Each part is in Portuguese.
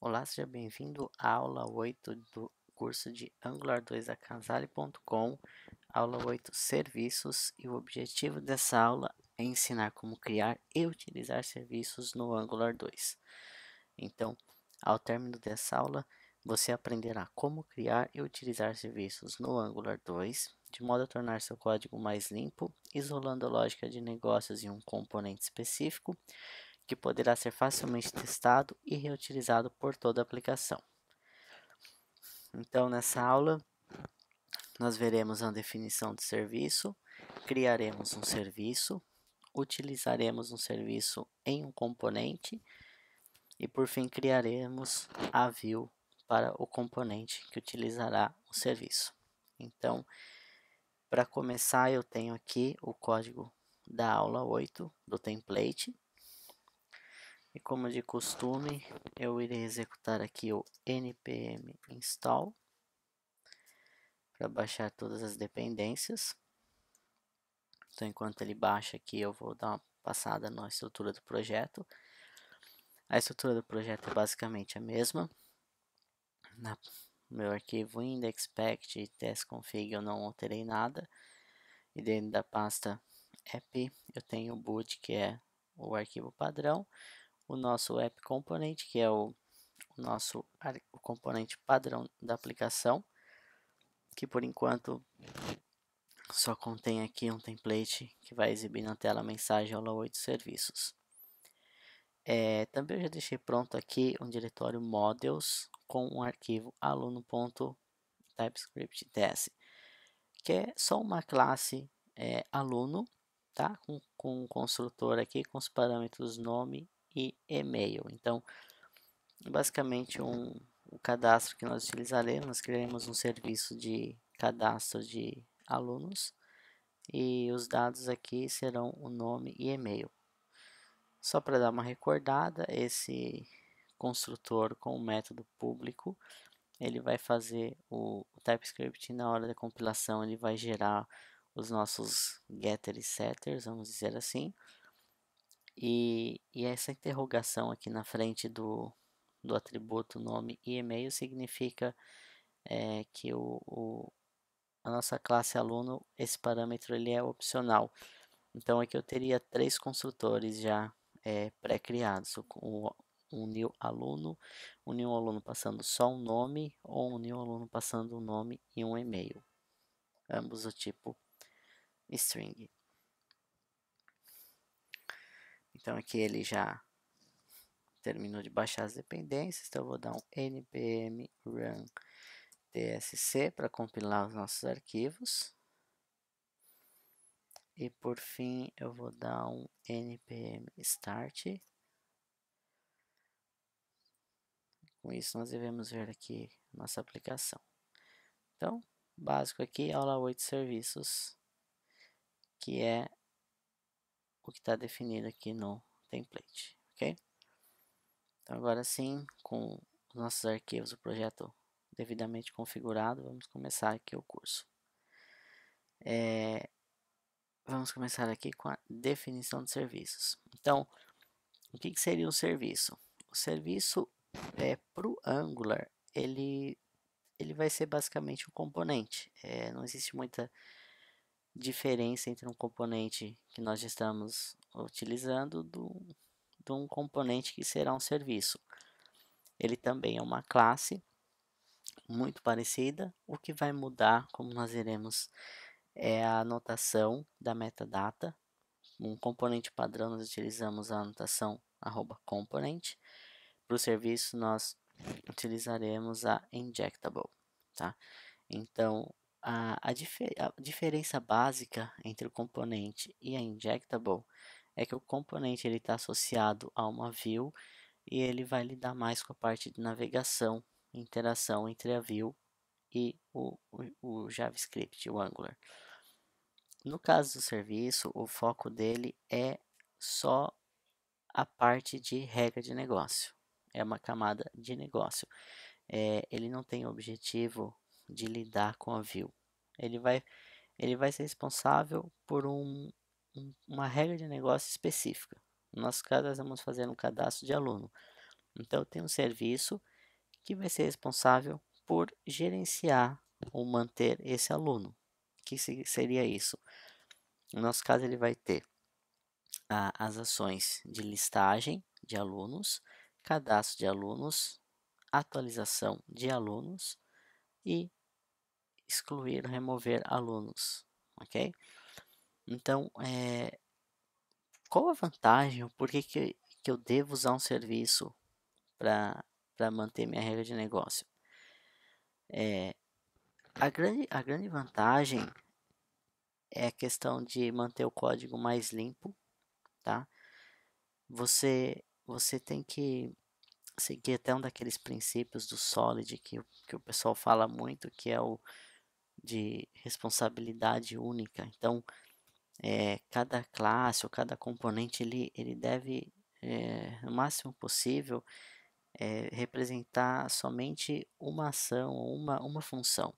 Olá, seja bem-vindo à aula 8 do curso de Angular 2 da Casale.com, aula 8 Serviços, e o objetivo dessa aula é ensinar como criar e utilizar serviços no Angular 2. Então, ao término dessa aula, você aprenderá como criar e utilizar serviços no Angular 2, de modo a tornar seu código mais limpo, isolando a lógica de negócios em um componente específico, que poderá ser facilmente testado e reutilizado por toda a aplicação. Então, nessa aula, nós veremos a definição de serviço, criaremos um serviço, utilizaremos um serviço em um componente e, por fim, criaremos a view para o componente que utilizará o serviço. Então, para começar, eu tenho aqui o código da aula 8 do template e como de costume, eu irei executar aqui o npm install para baixar todas as dependências. Então, enquanto ele baixa aqui, eu vou dar uma passada na estrutura do projeto. A estrutura do projeto é basicamente a mesma. Na meu arquivo index.pact e testconfig eu não alterei nada. E dentro da pasta app eu tenho o boot, que é o arquivo padrão o nosso app component, que é o, o nosso o componente padrão da aplicação, que por enquanto só contém aqui um template que vai exibir na tela a mensagem aula 8 serviços. É, também eu já deixei pronto aqui um diretório models com um arquivo aluno.typescript.ts, que é só uma classe é, aluno, tá? Com, com um construtor aqui com os parâmetros nome e e-mail. Então, basicamente um, um cadastro que nós utilizaremos, nós criaremos um serviço de cadastro de alunos e os dados aqui serão o nome e e-mail. Só para dar uma recordada, esse construtor com o método público, ele vai fazer o, o TypeScript na hora da compilação, ele vai gerar os nossos getter e setters, vamos dizer assim, e, e essa interrogação aqui na frente do, do atributo nome e e-mail significa é, que o, o, a nossa classe aluno, esse parâmetro ele é opcional. Então aqui é eu teria três construtores já é, pré-criados, o, um new aluno, um new aluno passando só um nome ou um new aluno passando um nome e um e-mail, ambos do tipo string. Então aqui ele já terminou de baixar as dependências, então eu vou dar um npm run tsc para compilar os nossos arquivos. E por fim eu vou dar um npm start. Com isso nós devemos ver aqui nossa aplicação. Então, básico aqui, aula 8 serviços, que é o que está definido aqui no template, ok? Então agora sim, com os nossos arquivos, o projeto devidamente configurado, vamos começar aqui o curso. É, vamos começar aqui com a definição de serviços. Então, o que, que seria um serviço? O serviço é, para o Angular, ele, ele vai ser basicamente um componente. É, não existe muita diferença entre um componente que nós estamos utilizando do, de um componente que será um serviço. Ele também é uma classe muito parecida. O que vai mudar, como nós iremos, é a anotação da metadata. Um componente padrão nós utilizamos a anotação arroba component. Para o serviço nós utilizaremos a injectable, tá? Então, a, a, difer a, diferença básica entre o componente e a injectable é que o componente ele está associado a uma view e ele vai lidar mais com a parte de navegação, interação entre a view e o, o, o JavaScript, o Angular. No caso do serviço, o foco dele é só a parte de regra de negócio. É uma camada de negócio. É, ele não tem objetivo de lidar com a view. Ele vai, ele vai ser responsável por um, um, uma regra de negócio específica. No nosso caso, nós vamos fazer um cadastro de aluno. Então, tem um serviço que vai ser responsável por gerenciar ou manter esse aluno. O que seria isso? No nosso caso, ele vai ter as ações de listagem de alunos, cadastro de alunos, atualização de alunos e excluir, remover alunos, ok? Então, é, qual a vantagem, por que, que, que eu devo usar um serviço para manter minha regra de negócio? É, a, grande, a grande vantagem é a questão de manter o código mais limpo, tá? Você, você tem que seguir até um daqueles princípios do Solid que, que o pessoal fala muito, que é o de responsabilidade única. Então, é, cada classe ou cada componente ele, ele deve, é, no máximo possível, é, representar somente uma ação ou uma, uma função.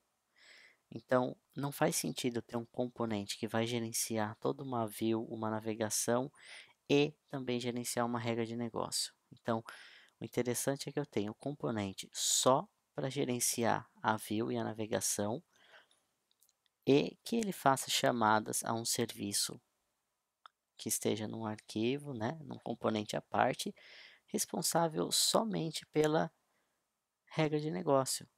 Então, não faz sentido ter um componente que vai gerenciar toda uma view, uma navegação e também gerenciar uma regra de negócio. Então, o interessante é que eu tenho um componente só para gerenciar a view e a navegação e que ele faça chamadas a um serviço que esteja num arquivo, né, num componente à parte, responsável somente pela regra de negócio.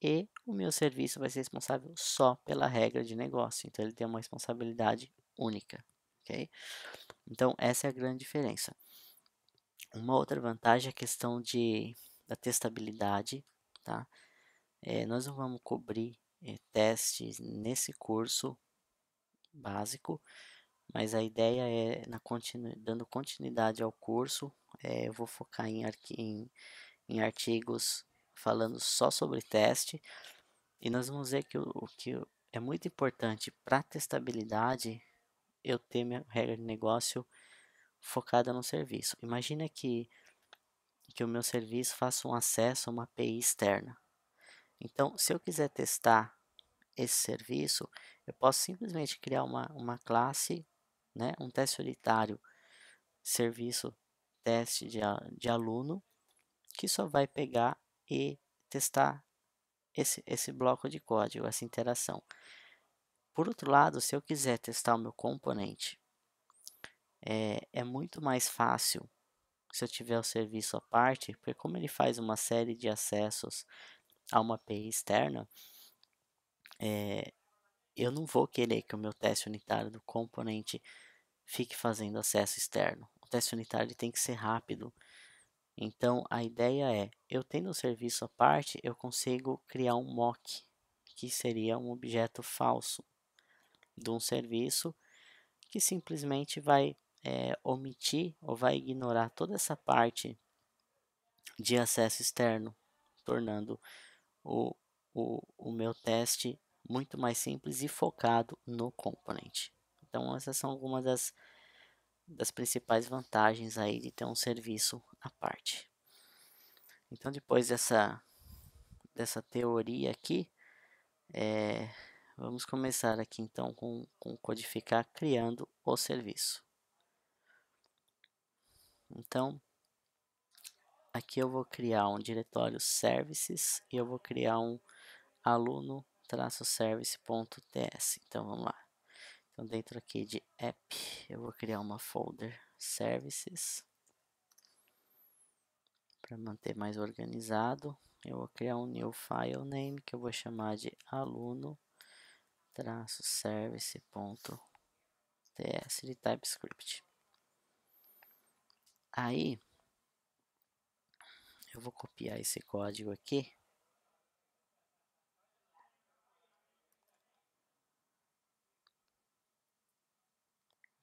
E o meu serviço vai ser responsável só pela regra de negócio. Então, ele tem uma responsabilidade única. Okay? Então, essa é a grande diferença. Uma outra vantagem é a questão de, da testabilidade. Tá? É, nós não vamos cobrir eh, testes nesse curso básico, mas a ideia é, na continu, dando continuidade ao curso, é, eu vou focar em, em, em, artigos falando só sobre teste, e nós vamos ver que o, o que é muito importante para testabilidade eu ter minha regra de negócio focada no serviço. Imagina que, que o meu serviço faça um acesso a uma API externa. Então, se eu quiser testar esse serviço, eu posso simplesmente criar uma, uma classe, né, um teste solitário, serviço teste de, de aluno, que só vai pegar e testar esse, esse bloco de código, essa interação. Por outro lado, se eu quiser testar o meu componente, é, é muito mais fácil se eu tiver o serviço à parte, porque como ele faz uma série de acessos a uma API externa, é, eu não vou querer que o meu teste unitário do componente fique fazendo acesso externo. O teste unitário tem que ser rápido. Então a ideia é, eu tendo o serviço à parte, eu consigo criar um mock, que seria um objeto falso de um serviço que simplesmente vai é, omitir ou vai ignorar toda essa parte de acesso externo, tornando o, o, o meu teste muito mais simples e focado no componente. Então essas são algumas das, das principais vantagens aí de ter um serviço à parte. Então depois dessa, dessa teoria aqui, é, vamos começar aqui então com, com codificar criando o serviço. Então, Aqui eu vou criar um diretório services e eu vou criar um aluno-service.ts. Então vamos lá. Então dentro aqui de app, eu vou criar uma folder services para manter mais organizado. Eu vou criar um new file name que eu vou chamar de aluno-service.ts de TypeScript. Aí eu vou copiar esse código aqui.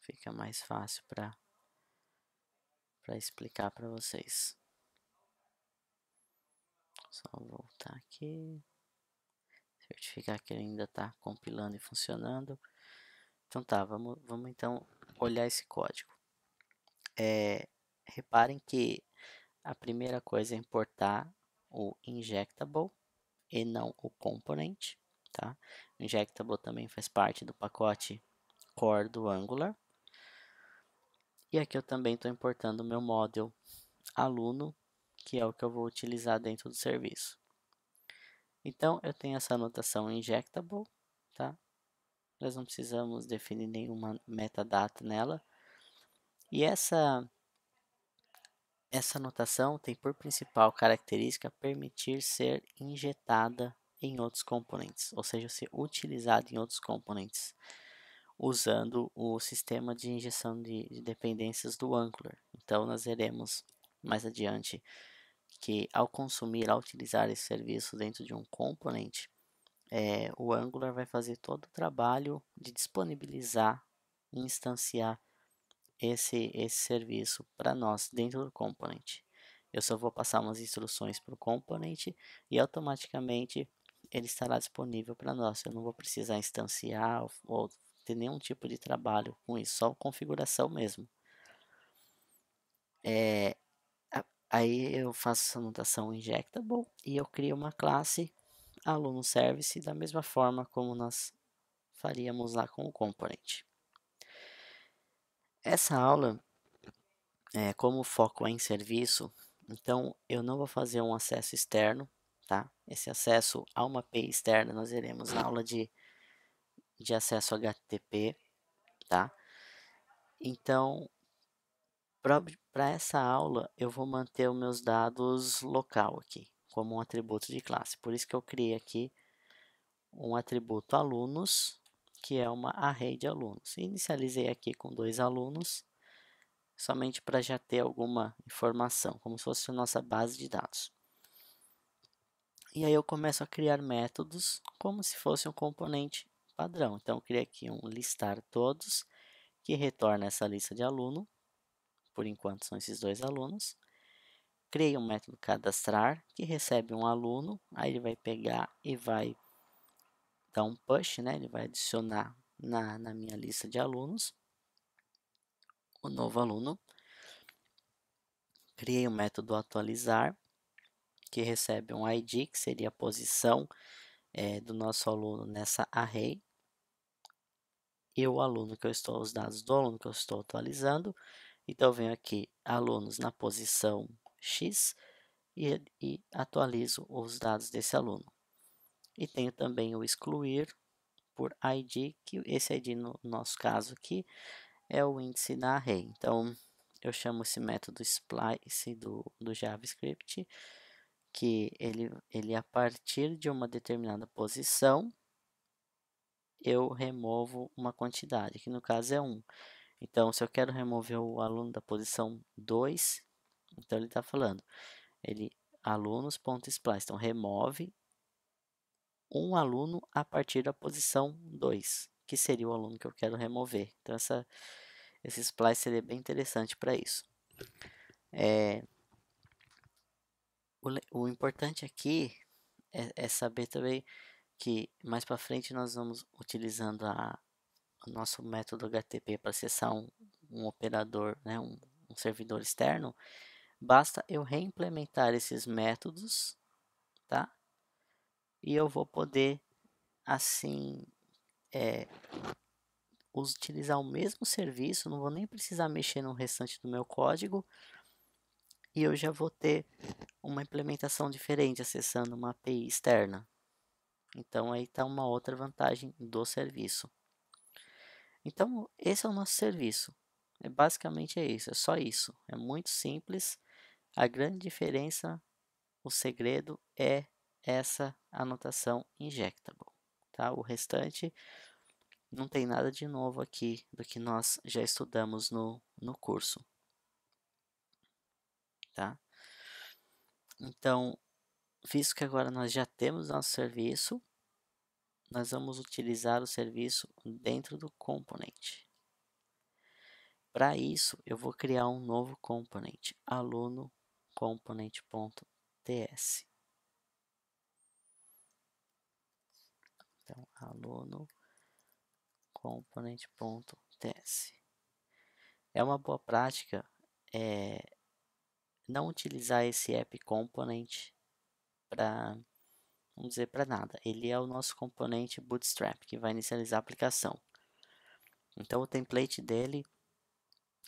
Fica mais fácil para para explicar para vocês. Só voltar aqui. Certificar que ele ainda está compilando e funcionando. Então tá, vamos, vamos então olhar esse código. É, reparem que a primeira coisa é importar o injectable e não o component, tá? O injectable também faz parte do pacote core do Angular. E aqui eu também estou importando o meu model aluno, que é o que eu vou utilizar dentro do serviço. Então, eu tenho essa anotação injectable, tá? Nós não precisamos definir nenhuma metadata nela. E essa essa notação tem por principal característica permitir ser injetada em outros componentes, ou seja, ser utilizada em outros componentes, usando o sistema de injeção de dependências do Angular. Então, nós veremos mais adiante que ao consumir, ao utilizar esse serviço dentro de um componente, é, o Angular vai fazer todo o trabalho de disponibilizar e instanciar esse, esse serviço para nós dentro do component. Eu só vou passar umas instruções para o component e automaticamente ele estará disponível para nós. Eu não vou precisar instanciar ou, ou ter nenhum tipo de trabalho com isso, só configuração mesmo. É, aí eu faço essa anotação injectable e eu crio uma classe aluno service da mesma forma como nós faríamos lá com o componente. Essa aula, é, como o foco é em serviço, então eu não vou fazer um acesso externo, tá? Esse acesso a uma API externa nós iremos na aula de, de acesso HTTP, tá? Então, para essa aula, eu vou manter os meus dados local aqui, como um atributo de classe. Por isso que eu criei aqui um atributo alunos, que é uma array de alunos. Inicializei aqui com dois alunos, somente para já ter alguma informação, como se fosse a nossa base de dados. E aí eu começo a criar métodos como se fosse um componente padrão. Então, eu criei aqui um listar todos, que retorna essa lista de aluno. Por enquanto, são esses dois alunos. Criei um método cadastrar, que recebe um aluno, aí ele vai pegar e vai dar um push, né, ele vai adicionar na, na minha lista de alunos o novo aluno. Criei o método atualizar, que recebe um ID, que seria a posição é, do nosso aluno nessa array. E o aluno que eu estou, os dados do aluno que eu estou atualizando. Então, eu venho aqui, alunos na posição X, e, e atualizo os dados desse aluno. E tenho também o excluir por ID, que esse ID no nosso caso aqui é o índice da array. Então, eu chamo esse método splice do, do JavaScript, que ele, ele a partir de uma determinada posição, eu removo uma quantidade, que no caso é 1. Então, se eu quero remover o aluno da posição 2, então ele está falando, ele alunos.splice, então remove um aluno a partir da posição 2, que seria o aluno que eu quero remover. Então, essa, esse splice seria bem interessante para isso. É, o, o, importante aqui é, é saber também que mais para frente nós vamos utilizando a, o nosso método HTTP para acessar um, um operador, né, um, um, servidor externo, basta eu reimplementar esses métodos tá, e eu vou poder assim é, utilizar o mesmo serviço, não vou nem precisar mexer no restante do meu código e eu já vou ter uma implementação diferente acessando uma API externa. Então aí está uma outra vantagem do serviço. Então esse é o nosso serviço. É basicamente é isso, é só isso. É muito simples. A grande diferença, o segredo é essa anotação injectable. Tá? O restante não tem nada de novo aqui do que nós já estudamos no, no curso. Tá? Então, visto que agora nós já temos nosso serviço, nós vamos utilizar o serviço dentro do componente. Para isso, eu vou criar um novo componente, aluno componente.ts. Então, aluno componente.ts. É uma boa prática é, não utilizar esse app component para vamos dizer para nada. Ele é o nosso componente Bootstrap que vai inicializar a aplicação. Então o template dele,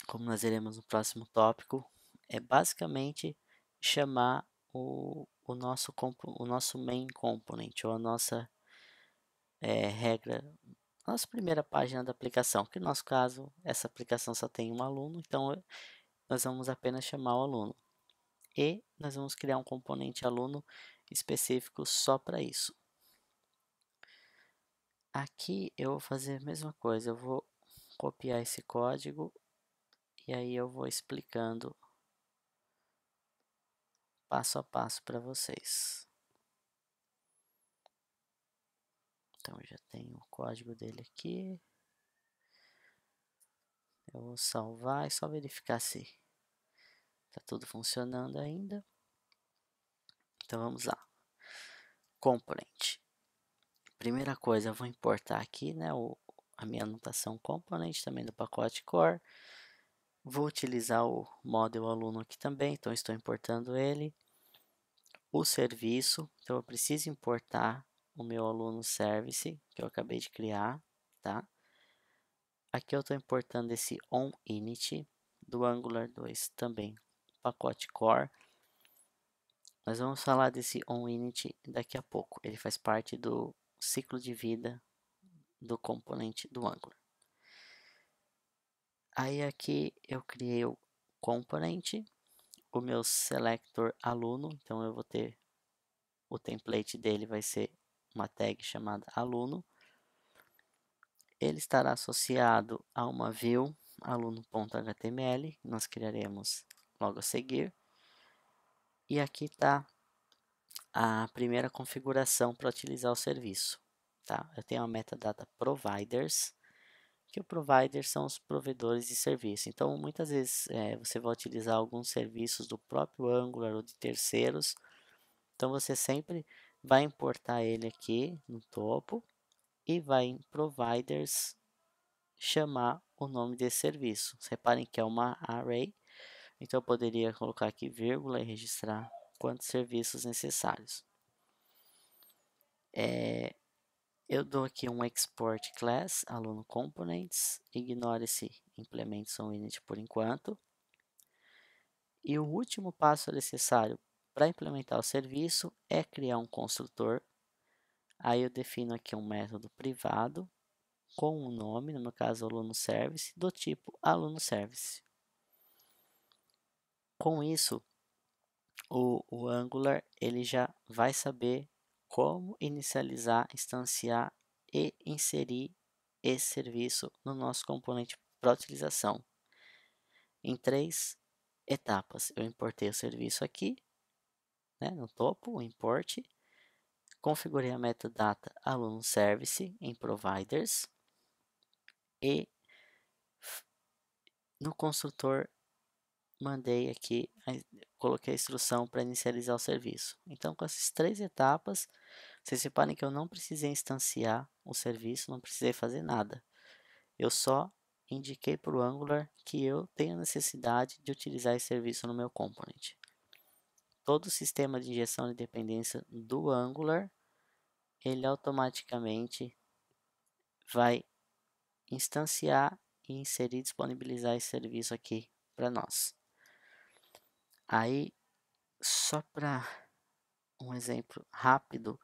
como nós veremos no próximo tópico, é basicamente chamar o, o, nosso, o nosso main component ou a nossa é, regra nossa primeira página da aplicação, que no nosso caso essa aplicação só tem um aluno, então eh, nós vamos apenas chamar o aluno. E nós vamos criar um componente aluno específico só para isso. Aqui eu vou fazer a mesma coisa, eu vou copiar esse código e aí eu vou explicando passo a passo para vocês. Então já tem o código dele aqui. Eu vou salvar e só verificar se está tudo funcionando ainda. Então vamos lá. Component. Primeira coisa, eu vou importar aqui né, o, a minha anotação component também do pacote core. Vou utilizar o model aluno aqui também, então estou importando ele. O serviço, então eu preciso importar o meu aluno service que eu acabei de criar, tá? Aqui eu estou importando esse onInit do Angular 2 também, pacote core. Nós vamos falar desse onInit daqui a pouco, ele faz parte do ciclo de vida do componente do Angular. Aí aqui eu criei o componente, o meu selector aluno, então eu vou ter o template dele vai ser uma tag chamada aluno. Ele estará associado a uma view aluno.html, nós criaremos logo a seguir. E aqui está a primeira configuração para utilizar o serviço. Tá? Eu tenho a metadata providers, que o provider são os provedores de serviço. Então, muitas vezes é, você vai utilizar alguns serviços do próprio Angular ou de terceiros. Então, você sempre vai importar ele aqui no topo e vai em providers chamar o nome desse serviço. reparem que é uma array, então eu poderia colocar aqui vírgula e registrar quantos serviços necessários. É, eu dou aqui um export class, aluno components, ignore esse implementação init por enquanto. E o último passo necessário para implementar o serviço, é criar um construtor. Aí eu defino aqui um método privado com um nome, no meu caso aluno service, do tipo aluno service. Com isso, o, o Angular ele já vai saber como inicializar, instanciar e inserir esse serviço no nosso componente para utilização. Em três etapas, eu importei o serviço aqui, né, no topo, o import. Configurei a metadata aluno service em providers e no construtor mandei aqui, coloquei a instrução para inicializar o serviço. Então, com essas três etapas, vocês reparem que eu não precisei instanciar o serviço, não precisei fazer nada. Eu só indiquei para o Angular que eu tenho necessidade de utilizar esse serviço no meu component todo o sistema de injeção de dependência do Angular, ele automaticamente vai instanciar e inserir, disponibilizar esse serviço aqui para nós. Aí, só para um exemplo rápido,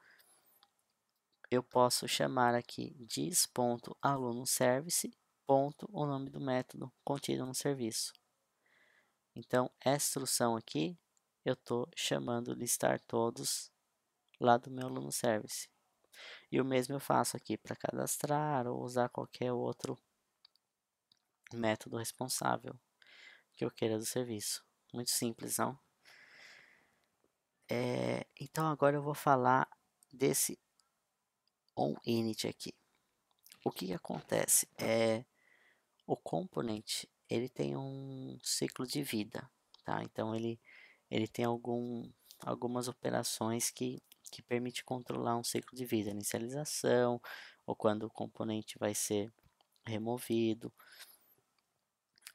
eu posso chamar aqui diz.alunoservice. Ponto, o nome do método contido no serviço. Então, essa instrução aqui eu estou chamando listar todos lá do meu aluno Service. E o mesmo eu faço aqui para cadastrar ou usar qualquer outro método responsável que eu queira do serviço. Muito simples, não? É, então agora eu vou falar desse onInit aqui. O que, que acontece é o componente ele tem um ciclo de vida, tá? Então ele ele tem algum, algumas operações que, que permite controlar um ciclo de vida, inicialização, ou quando o componente vai ser removido.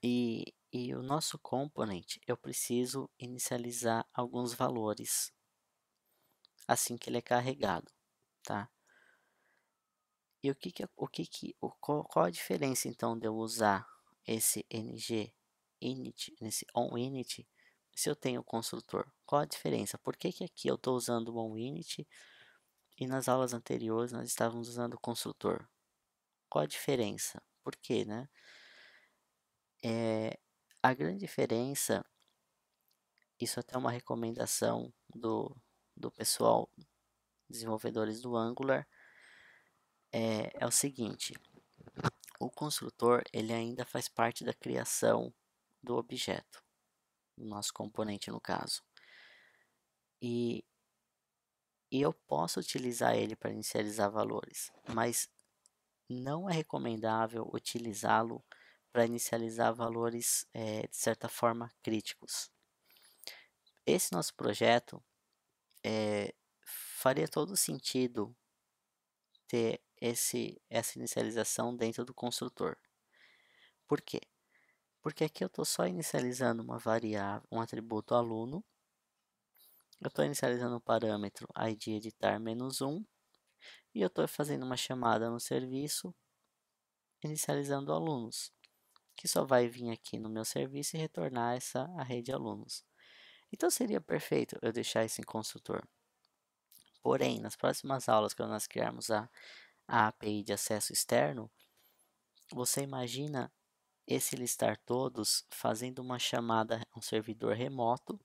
E, e o nosso componente, eu preciso inicializar alguns valores assim que ele é carregado, tá? E o que que, o que, que o, qual, qual a diferença então de eu usar esse ng init, nesse on init se eu tenho o construtor? Qual a diferença? Por que, que aqui eu estou usando o onInit e nas aulas anteriores nós estávamos usando o construtor? Qual a diferença? Por quê, né? É, a grande diferença, isso é até é uma recomendação do, do pessoal desenvolvedores do Angular, é, é o seguinte, o construtor ele ainda faz parte da criação do objeto nosso componente no caso. E, e eu posso utilizar ele para inicializar valores, mas não é recomendável utilizá-lo para inicializar valores é, de certa forma críticos. Esse nosso projeto é, faria todo sentido ter esse, essa inicialização dentro do construtor. Por quê? porque aqui eu estou só inicializando uma variável, um atributo aluno. Eu estou inicializando o parâmetro id editar menos 1 e eu estou fazendo uma chamada no serviço inicializando alunos, que só vai vir aqui no meu serviço e retornar essa a rede alunos. Então seria perfeito eu deixar isso em construtor. Porém, nas próximas aulas, quando nós criarmos a, a API de acesso externo, você imagina esse listar todos fazendo uma chamada a um servidor remoto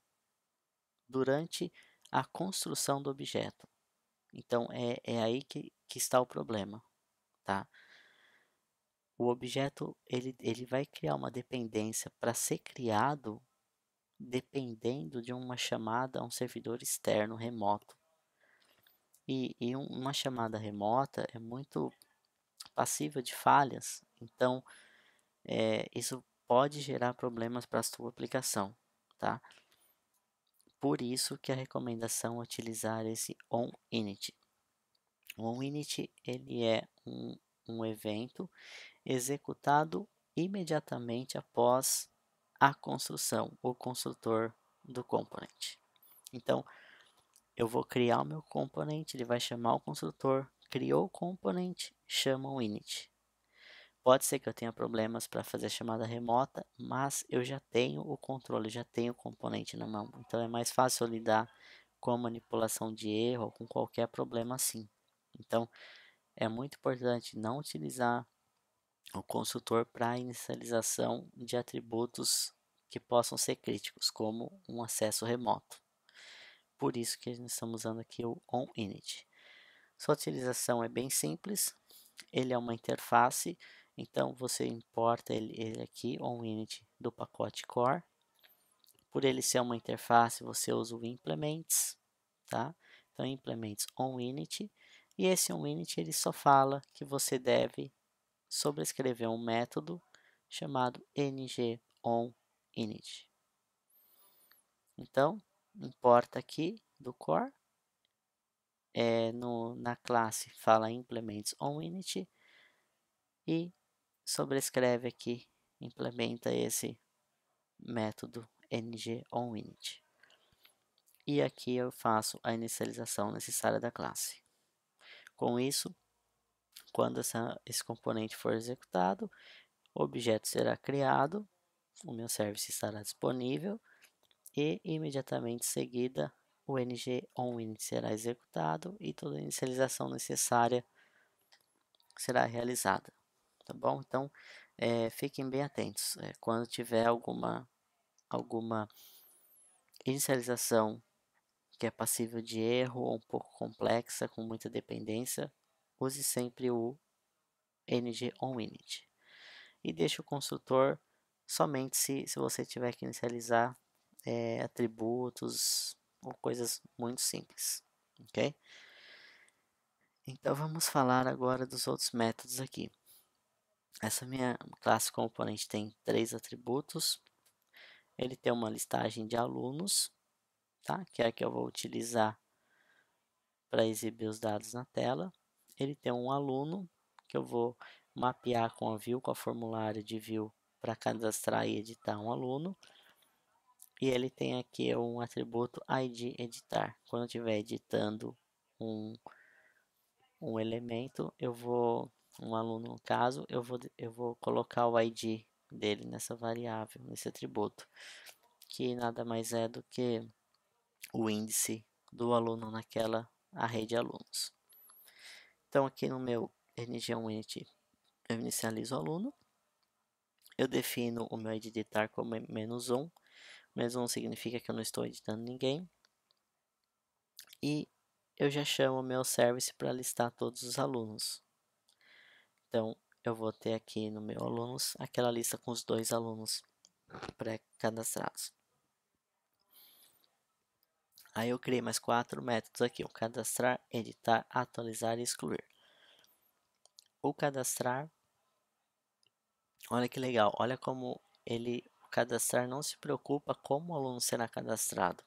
durante a construção do objeto. Então, é, é aí que, que está o problema, tá? O objeto, ele, ele vai criar uma dependência para ser criado dependendo de uma chamada a um servidor externo remoto. E, e uma chamada remota é muito passiva de falhas, então é, isso pode gerar problemas para a sua aplicação, tá? Por isso que a recomendação é utilizar esse onInit. O onInit ele é um, um evento executado imediatamente após a construção, o construtor do componente. Então, eu vou criar o meu componente, ele vai chamar o construtor, criou o componente, chama o init. Pode ser que eu tenha problemas para fazer a chamada remota, mas eu já tenho o controle, já tenho o componente na mão. Então é mais fácil lidar com a manipulação de erro ou com qualquer problema assim. Então é muito importante não utilizar o consultor para inicialização de atributos que possam ser críticos, como um acesso remoto. Por isso que nós estamos usando aqui o onInit. Sua utilização é bem simples, ele é uma interface então você importa ele, ele aqui, onInit do pacote core. Por ele ser uma interface, você usa o implements, tá? Então implements onInit e esse onInit ele só fala que você deve sobrescrever um método chamado ng-on-init. Então, importa aqui do core, é, no, na classe fala implements on init e sobrescreve aqui, implementa esse método ng-onInit. E aqui eu faço a inicialização necessária da classe. Com isso, quando essa, esse componente for executado, o objeto será criado, o meu service estará disponível e imediatamente seguida o ng-onInit será executado e toda a inicialização necessária será realizada tá bom? Então, é, fiquem bem atentos. É, quando tiver alguma, alguma inicialização que é passível de erro ou um pouco complexa, com muita dependência, use sempre o ng onInit. E deixe o consultor somente se, se você tiver que inicializar é, atributos ou coisas muito simples, ok? Então vamos falar agora dos outros métodos aqui. Essa minha classe componente tem três atributos. Ele tem uma listagem de alunos, tá? que é a que eu vou utilizar para exibir os dados na tela. Ele tem um aluno, que eu vou mapear com a view, com a formulário de view, para cadastrar e editar um aluno. E ele tem aqui um atributo id editar. Quando eu estiver editando um, um elemento, eu vou um aluno no caso, eu vou, eu vou colocar o id dele nessa variável, nesse atributo, que nada mais é do que o índice do aluno naquela array de alunos. Então, aqui no meu ng 1 eu inicializo o aluno, eu defino o meu ID tar como menos um, menos um significa que eu não estou editando ninguém, e eu já chamo o meu service para listar todos os alunos. Então, eu vou ter aqui no meu alunos aquela lista com os dois alunos pré-cadastrados. Aí eu criei mais quatro métodos aqui: o cadastrar, editar, atualizar e excluir. O cadastrar, olha que legal, olha como ele o cadastrar não se preocupa como o aluno será cadastrado.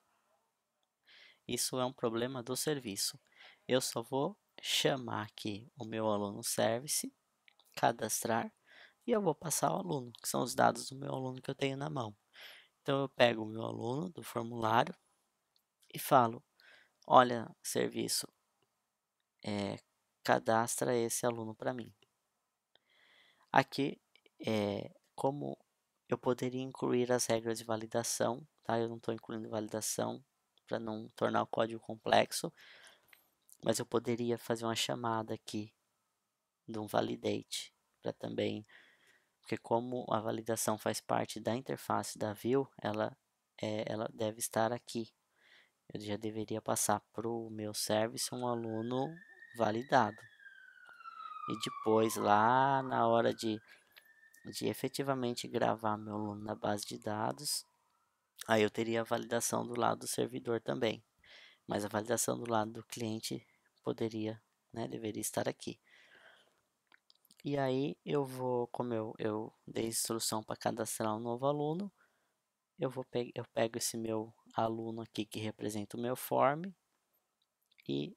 Isso é um problema do serviço. Eu só vou chamar aqui o meu aluno service cadastrar e eu vou passar o aluno, que são os dados do meu aluno que eu tenho na mão. Então eu pego o meu aluno do formulário e falo: olha, serviço, é, cadastra esse aluno para mim. Aqui é como eu poderia incluir as regras de validação, tá? Eu não estou incluindo validação para não tornar o código complexo, mas eu poderia fazer uma chamada aqui de um validate, para também, porque como a validação faz parte da interface da view, ela, é, ela deve estar aqui. Eu já deveria passar para o meu service um aluno validado. E depois, lá na hora de, de efetivamente gravar meu aluno na base de dados, aí eu teria a validação do lado do servidor também. Mas a validação do lado do cliente poderia, né, deveria estar aqui. E aí eu vou, como eu, eu dei instrução para cadastrar um novo aluno, eu, vou pe eu pego esse meu aluno aqui que representa o meu form e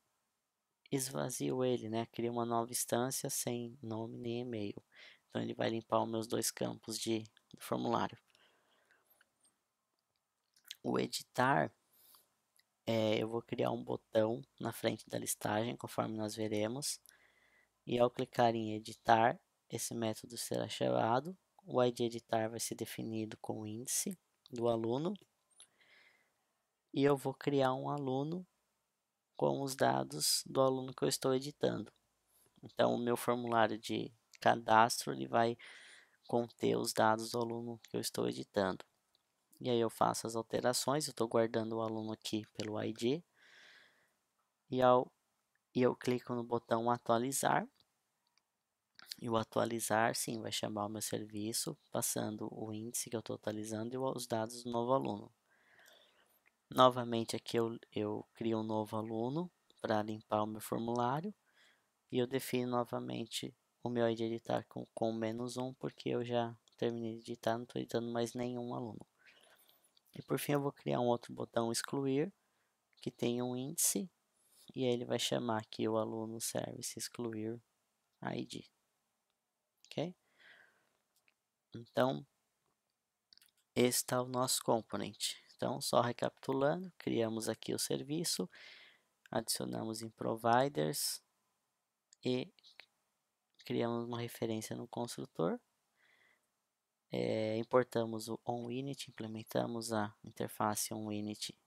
esvazio ele, né? Crio uma nova instância sem nome nem e-mail. Então ele vai limpar os meus dois campos de do formulário. O editar, é, eu vou criar um botão na frente da listagem, conforme nós veremos. E ao clicar em editar, esse método será chamado. O ID editar vai ser definido com o índice do aluno. E eu vou criar um aluno com os dados do aluno que eu estou editando. Então, o meu formulário de cadastro ele vai conter os dados do aluno que eu estou editando. E aí eu faço as alterações, eu estou guardando o aluno aqui pelo ID. E ao e eu clico no botão atualizar. E o atualizar, sim, vai chamar o meu serviço, passando o índice que eu estou atualizando e os dados do novo aluno. Novamente aqui eu, eu crio um novo aluno para limpar o meu formulário. E eu defino novamente o meu ID editar tá com, com menos um, porque eu já terminei de editar, não estou editando mais nenhum aluno. E por fim eu vou criar um outro botão excluir, que tem um índice e aí ele vai chamar aqui o aluno service excluir ID. Ok? Então, este é tá o nosso componente. Então, só recapitulando, criamos aqui o serviço, adicionamos em providers e criamos uma referência no construtor. É, importamos o onInit, implementamos a interface onInit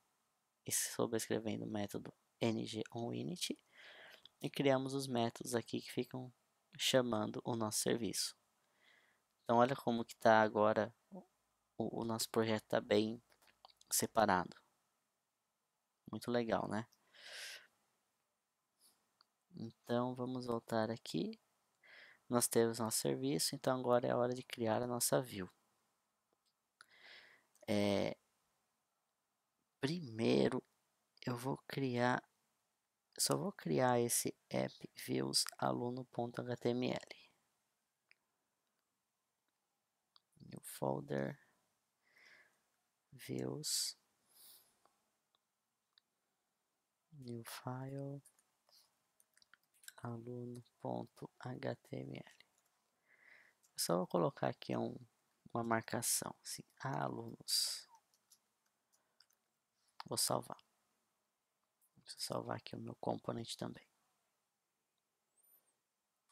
sobrescrevendo o método ng onInit e criamos os métodos aqui que ficam chamando o nosso serviço. Então olha como que está agora o, o nosso projeto está bem separado. Muito legal, né? Então vamos voltar aqui. Nós temos nosso serviço, então agora é a hora de criar a nossa view. É, primeiro eu vou criar, só vou criar esse app views aluno.html. New folder views new file aluno.html. É só vou colocar aqui um, uma marcação, assim, alunos. Vou salvar. Vou salvar aqui o meu componente também.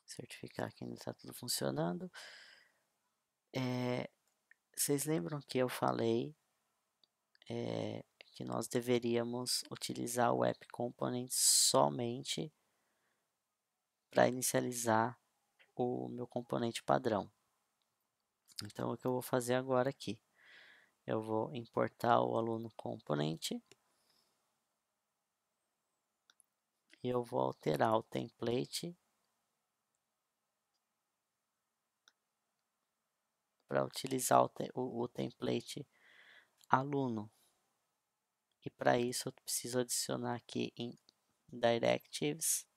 Certificar que ainda está tudo funcionando. É, vocês lembram que eu falei é, que nós deveríamos utilizar o app component somente para inicializar o meu componente padrão. Então, o que eu vou fazer agora aqui? Eu vou importar o aluno componente e eu vou alterar o template para utilizar o, te o, o template aluno. E para isso eu preciso adicionar aqui em directives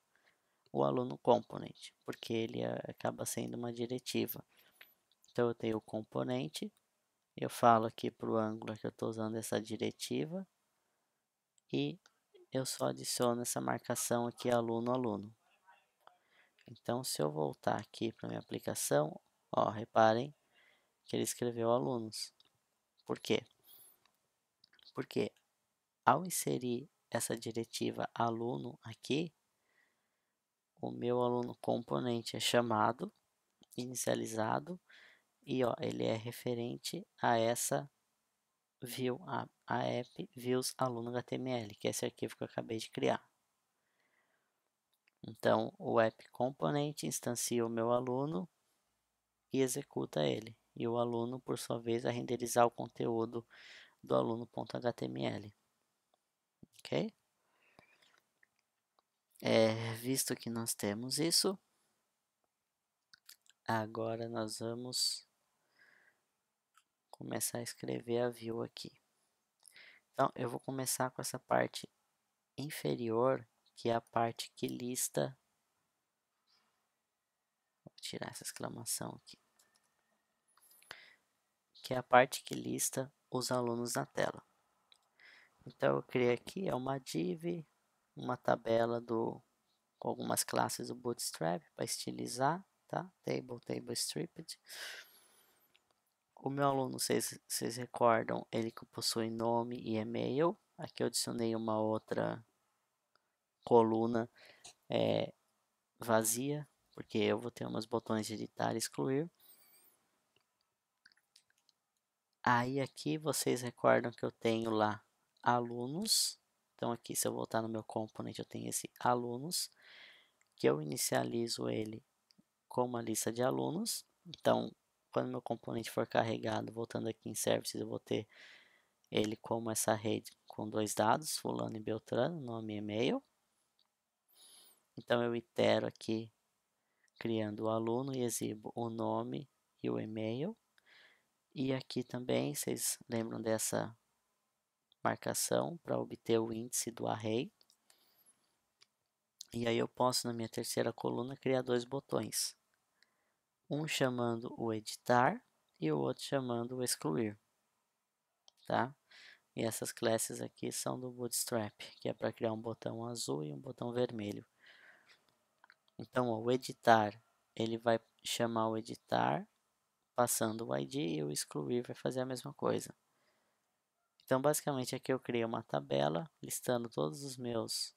o aluno component, porque ele eh, acaba sendo uma diretiva. Então eu tenho o componente, eu falo aqui para o Angular que eu estou usando essa diretiva e eu só adiciono essa marcação aqui aluno aluno. Então, se eu voltar aqui para minha aplicação, ó, reparem que ele escreveu alunos. Por quê? Porque ao inserir essa diretiva aluno aqui, o meu aluno componente é chamado, inicializado, e ó, ele é referente a essa view a, a app views html que é esse arquivo que eu acabei de criar. Então, o app component instancia o meu aluno e executa ele. E o aluno, por sua vez, a renderizar o conteúdo do aluno.html. Ok? É, visto que nós temos isso, agora nós vamos começar a escrever a view aqui. Então, eu vou começar com essa parte inferior, que é a parte que lista. Vou tirar essa exclamação aqui. Que é a parte que lista os alunos na tela. Então, eu criei aqui é uma div, uma tabela do, com algumas classes do Bootstrap para estilizar, tá? Table, Table Stripped. O meu aluno, vocês, vocês recordam, ele que possui nome e e-mail. Aqui eu adicionei uma outra coluna é, vazia, porque eu vou ter umas botões de editar e excluir. Aí aqui vocês recordam que eu tenho lá alunos. Então aqui se eu voltar no meu componente eu tenho esse alunos, que eu inicializo ele com uma lista de alunos. Então quando meu componente for carregado, voltando aqui em services, eu vou ter ele como essa rede com dois dados, fulano e beltrano, nome e e-mail. Então eu itero aqui criando o aluno e exibo o nome e o e-mail. E aqui também, vocês lembram dessa marcação para obter o índice do array. E aí eu posso, na minha terceira coluna, criar dois botões um chamando o editar e o outro chamando o excluir, tá? E essas classes aqui são do Bootstrap, que é para criar um botão azul e um botão vermelho. Então, ó, o editar, ele vai chamar o editar, passando o ID, e o excluir vai fazer a mesma coisa. Então, basicamente, aqui eu criei uma tabela listando todos os meus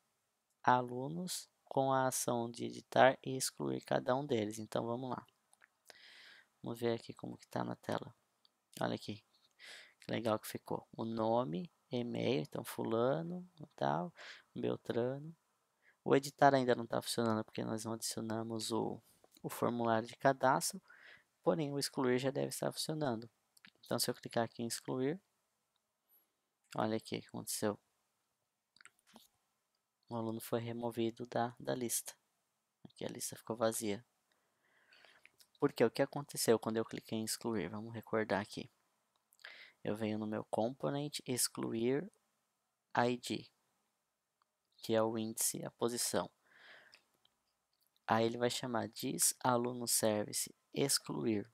alunos com a ação de editar e excluir cada um deles. Então, vamos lá. Vamos ver aqui como que tá na tela. Olha aqui. Que legal que ficou. O nome, e-mail, então fulano, tal, Beltrano. O editar ainda não está funcionando porque nós não adicionamos o, o formulário de cadastro, porém o excluir já deve estar funcionando. Então se eu clicar aqui em excluir, olha aqui o que aconteceu. O aluno foi removido da, da lista. Aqui a lista ficou vazia. Porque o que aconteceu quando eu cliquei em excluir? Vamos recordar aqui. Eu venho no meu component excluir ID, que é o índice, a posição. Aí ele vai chamar diz aluno service excluir,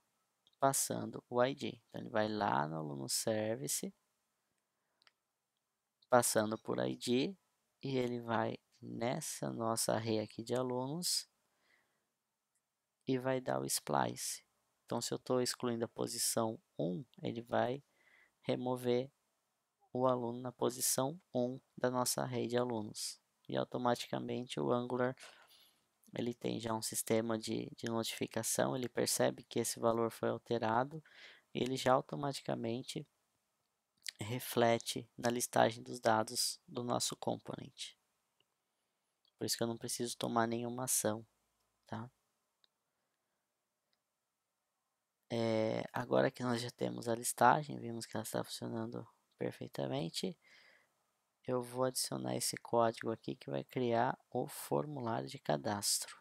passando o ID. Então ele vai lá no aluno service, passando por ID, e ele vai nessa nossa array aqui de alunos e vai dar o splice. Então, se eu estou excluindo a posição 1, ele vai remover o aluno na posição 1 da nossa rede de alunos. E automaticamente o Angular ele tem já um sistema de, de notificação, ele percebe que esse valor foi alterado, ele já automaticamente reflete na listagem dos dados do nosso componente. Por isso que eu não preciso tomar nenhuma ação, tá? É, agora que nós já temos a listagem, vimos que ela está funcionando perfeitamente, eu vou adicionar esse código aqui que vai criar o formulário de cadastro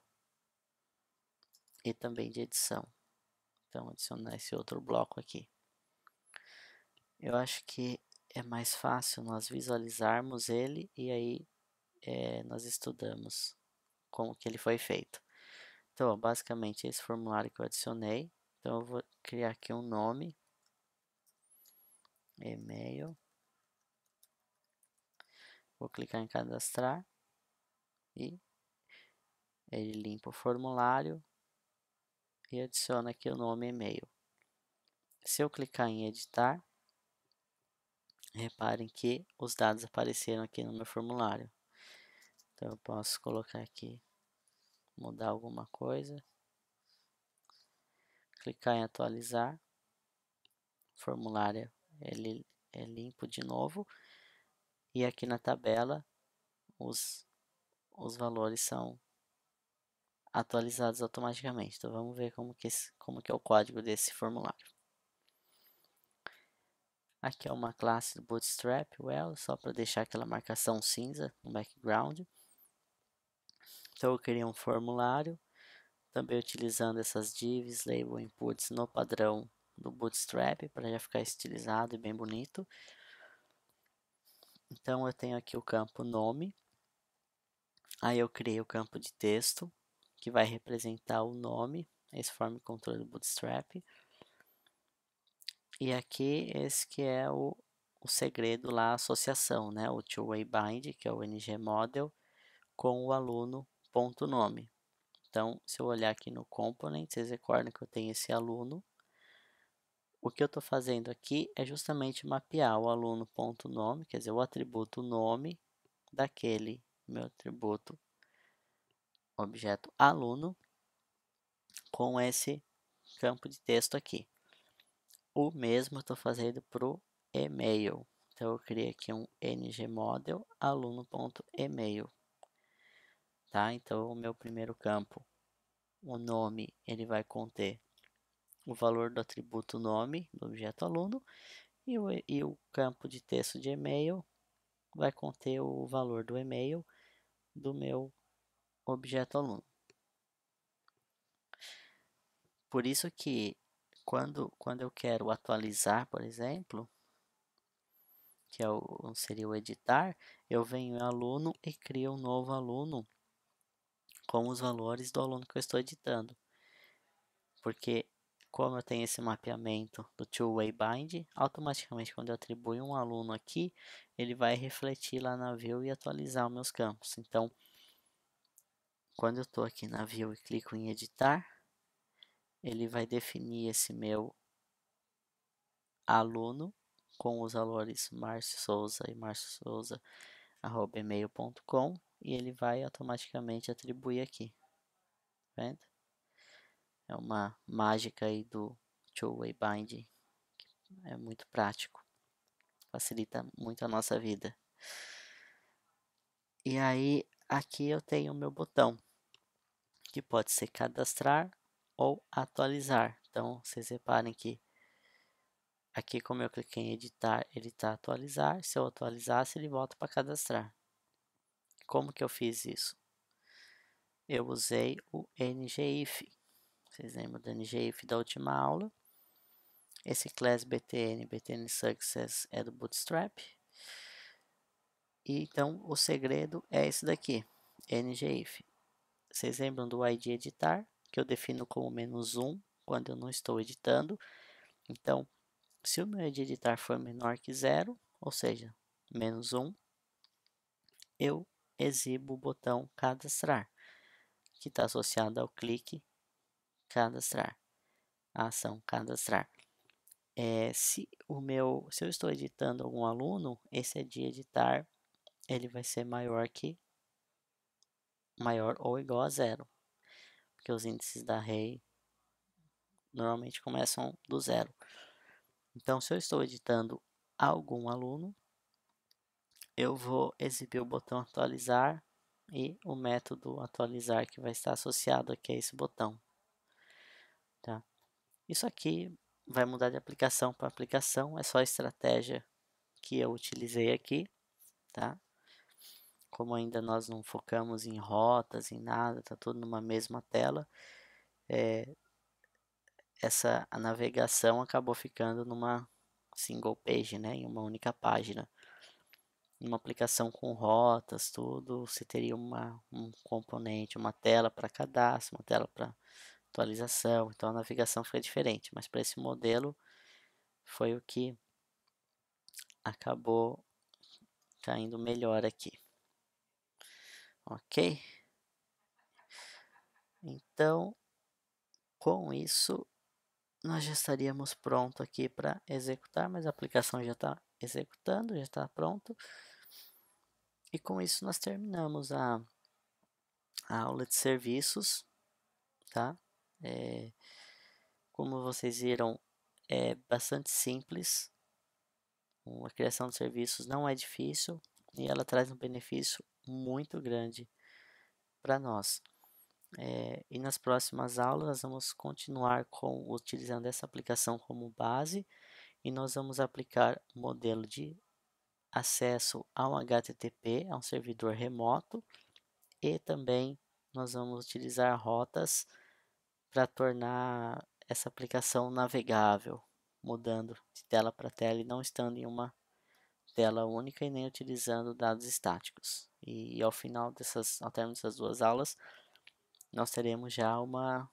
e também de edição. Então, adicionar esse outro bloco aqui. Eu acho que é mais fácil nós visualizarmos ele e aí é, nós estudamos como que ele foi feito. Então, basicamente, esse formulário que eu adicionei, então eu vou criar aqui um nome. E-mail. Vou clicar em cadastrar. E ele limpa o formulário. E adiciona aqui o nome e-mail. Se eu clicar em editar. Reparem que os dados apareceram aqui no meu formulário. Então eu posso colocar aqui. Mudar alguma coisa clicar em atualizar, o formulário ele é, é limpo de novo, e aqui na tabela os, os valores são atualizados automaticamente. Então vamos ver como que, esse, como que é o código desse formulário. Aqui é uma classe do Bootstrap, well, só para deixar aquela marcação cinza no background. Então eu criei um formulário também utilizando essas divs, label inputs no padrão do Bootstrap, para já ficar estilizado e bem bonito. Então eu tenho aqui o campo nome, aí eu criei o campo de texto, que vai representar o nome, esse form controle do Bootstrap. E aqui esse que é o, o segredo lá, a associação, né? o two-way bind, que é o ng model, com o aluno ponto nome. Então, se eu olhar aqui no component, vocês recordam que eu tenho esse aluno. O que eu estou fazendo aqui é justamente mapear o aluno.nome, quer dizer, o atributo nome daquele meu atributo objeto aluno com esse campo de texto aqui. O mesmo eu estou fazendo para o e-mail. Então, eu criei aqui um ngmodel aluno.email tá? Então, o meu primeiro campo, o nome, ele vai conter o valor do atributo nome do objeto aluno e o, e o campo de texto de e-mail vai conter o valor do e-mail do meu objeto aluno. Por isso que quando, quando eu quero atualizar, por exemplo, que é o, seria o editar, eu venho em aluno e crio um novo aluno com os valores do aluno que eu estou editando. Porque como eu tenho esse mapeamento do two-way bind, automaticamente quando eu atribuo um aluno aqui, ele vai refletir lá na view e atualizar os meus campos. Então, quando eu estou aqui na view e clico em editar, ele vai definir esse meu aluno com os valores Márcio Souza e Márcio Souza arroba email.com e ele vai automaticamente atribuir aqui. Tá vendo? É uma mágica aí do two-way binding. É muito prático. Facilita muito a nossa vida. E aí, aqui eu tenho o meu botão, que pode ser cadastrar ou atualizar. Então, vocês reparem que aqui, como eu cliquei em editar, ele está atualizar. Se eu atualizasse, ele volta para cadastrar. Como que eu fiz isso? Eu usei o ngif. Vocês lembram do ngif da última aula? Esse class btn, btn success é do Bootstrap. E, então, o segredo é esse daqui, ngif. Vocês lembram do id editar, que eu defino como menos um quando eu não estou editando. Então, se o meu id editar for menor que zero, ou seja, menos um, eu exibo o botão cadastrar, que está associado ao clique cadastrar, a ação cadastrar. É, se, o meu, se eu estou editando algum aluno, esse é de editar, ele vai ser maior que maior ou igual a zero, porque os índices da array normalmente começam do zero. Então, se eu estou editando algum aluno, eu vou exibir o botão atualizar e o método atualizar que vai estar associado aqui a esse botão. Tá? Isso aqui vai mudar de aplicação para aplicação, é só a estratégia que eu utilizei aqui. Tá? Como ainda nós não focamos em rotas, em nada, está tudo numa mesma tela, é, essa navegação acabou ficando numa single page, né, em uma única página uma aplicação com rotas, tudo, você teria uma, um componente, uma tela para cadastro, uma tela para atualização, então a navegação fica diferente, mas para esse modelo foi o que acabou caindo melhor aqui. Ok? Então, com isso, nós já estaríamos pronto aqui para executar, mas a aplicação já está executando, já está pronto. E com isso nós terminamos a, a aula de serviços, tá? É, como vocês viram, é bastante simples. A criação de serviços não é difícil e ela traz um benefício muito grande para nós. É, e nas próximas aulas nós vamos continuar com utilizando essa aplicação como base e nós vamos aplicar o modelo de acesso a um HTTP, a um servidor remoto, e também nós vamos utilizar rotas para tornar essa aplicação navegável, mudando de tela para tela e não estando em uma tela única e nem utilizando dados estáticos. E, ao final dessas, ao término dessas duas aulas, nós teremos já uma,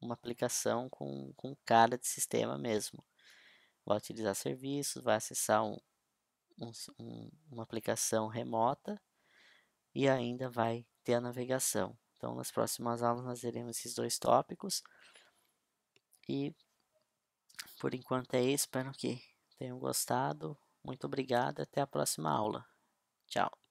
uma aplicação com, com cara de sistema mesmo. Vai utilizar serviços, vai acessar um, um, um, uma aplicação remota e ainda vai ter a navegação. Então, nas próximas aulas, nós veremos esses dois tópicos. E por enquanto é isso. Espero que tenham gostado. Muito obrigado. Até a próxima aula. Tchau.